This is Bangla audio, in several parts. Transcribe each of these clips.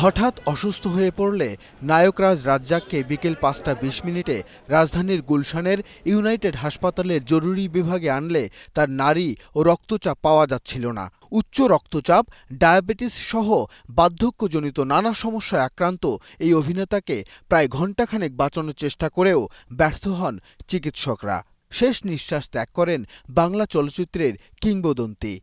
হঠাৎ অসুস্থ হয়ে পড়লে নায়করাজ রাজ্জাককে বিকেল পাঁচটা বিশ মিনিটে রাজধানীর গুলশানের ইউনাইটেড হাসপাতালের জরুরি বিভাগে আনলে তার নারী ও রক্তচাপ পাওয়া যাচ্ছিল না উচ্চ রক্তচাপ ডায়াবেটিস সহ বার্ধক্যজনিত নানা সমস্যায় আক্রান্ত এই অভিনেতাকে প্রায় ঘণ্টাখানেক বাঁচানোর চেষ্টা করেও ব্যর্থ হন চিকিৎসকরা শেষ নিঃশ্বাস ত্যাগ করেন বাংলা চলচ্চিত্রের কিংবদন্তি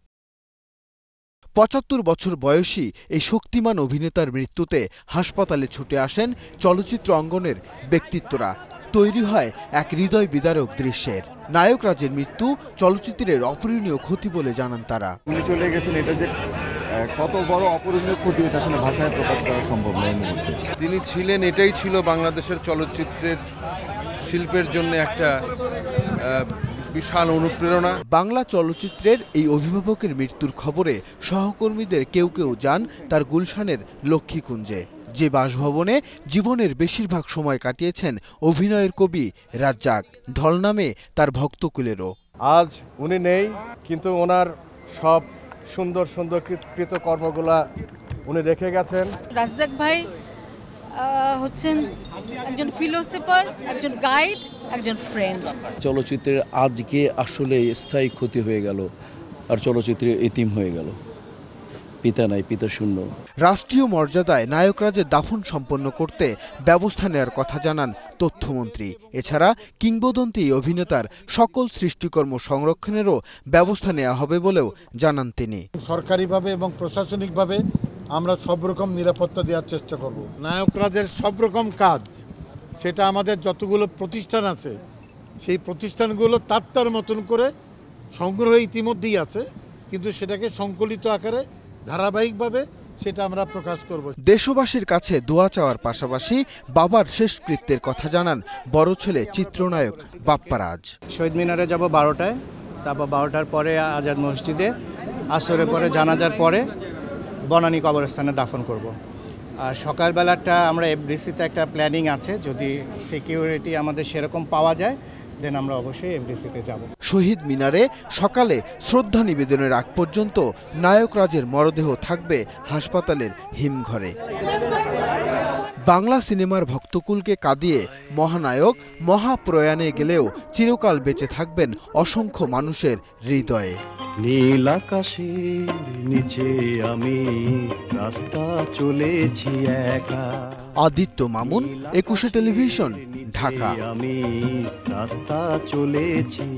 পঁচাত্তর বছর বয়সী এই শক্তিমান অভিনেতার মৃত্যুতে হাসপাতালে ছুটে আসেন চলচ্চিত্র অঙ্গনের ব্যক্তিত্বরা তৈরি হয় এক হৃদয় বিদারক দৃশ্যের নায়ক রাজের মৃত্যু চলচ্চিত্রের অপূরণীয় ক্ষতি বলে জানান তারা চলে গেছেন এটা যে কত বড় অপূরণীয় ক্ষতি এটা আসলে ভাষায় প্রকাশ করা সম্ভব নয় তিনি ছিলেন এটাই ছিল বাংলাদেশের চলচ্চিত্রের শিল্পের জন্য একটা বিশাল অনুপ্রেরণা বাংলা চলচ্চিত্রের এই অভিভাবকের মৃত্যুর খবরে সহকর্মীদের কেউ কেউ যান তার গুলশানের লক্ষ্মীকুঞ্জে যে বাসভবনে জীবনের বেশিরভাগ সময় কাটিয়েছেন অভিনয়ের কবি রাজ্জাক ঢল নামে তার ভক্তকুলেরও আজ উনি নেই কিন্তু ওনার সব সুন্দর সুন্দর কৃতকর্মগুলা উনি রেখে গেছেন রাজ্জাক ভাই হচ্ছেন একজন ফিলোসফার একজন গাইড একজন ফ্রেন্ড চলচ্চিত্রের আজকে আসলে স্থায়ী ক্ষতি হয়ে গেল আর চলচ্চিত্রে এতিম হয়ে গেল পিতা নাই পিতা শূন্য রাষ্ট্রীয় মর্যাদায় নায়করাজের দাফন সম্পন্ন করতে ব্যবস্থা নেওয়ার কথা জানান তথ্যমন্ত্রী এছাড়া কিংবদন্তি অভিনেতার সকল সৃষ্টিকর্ম সংরক্ষণেরও ব্যবস্থা নেওয়া হবে বলেও জানান তিনি সরকারিভাবে এবং প্রশাসনিকভাবে আমরা সব রকম নিরাপত্তা দেওয়ার চেষ্টা করব। নায়করাজের সব রকম কাজ সেটা আমাদের যতগুলো প্রতিষ্ঠান আছে সেই প্রতিষ্ঠানগুলো তার তার মতন করে সংগ্রহ ইতিমধ্যেই আছে কিন্তু সেটাকে সংকলিত আকারে ধারাবাহিকভাবে সেটা আমরা প্রকাশ করব দেশবাসীর কাছে দোয়া চাওয়ার পাশাপাশি বাবার শেষকৃত্যের কথা জানান বড় ছেলে চিত্রনায়ক বাপ্পারাজ শহীদ মিনারে যাব বারোটায় তারপর বারোটার পরে আজাদ মসজিদে আসরের পরে জানাজার পরে বনানী কবরস্থানে দাফন করব। আর সকালবেলাটা আমরা এফডিসিতে একটা প্ল্যানিং আছে যদি সিকিউরিটি আমাদের সেরকম পাওয়া যায় দেন আমরা অবশ্যই এফডিসিতে যাব শহীদ মিনারে সকালে শ্রদ্ধা নিবেদনের আগ পর্যন্ত নায়ক রাজের মরদেহ থাকবে হাসপাতালের হিমঘরে বাংলা সিনেমার ভক্তকুলকে কাঁদিয়ে মহানায়ক মহাপ্রয়াণে গেলেও চিরকাল বেঁচে থাকবেন অসংখ্য মানুষের হৃদয়ে নীল আকাশের নিচে আমি রাস্তা চলেছি একা আদিত্য মামুন একুশে টেলিভিশন ঢাকা আমি রাস্তা চলেছি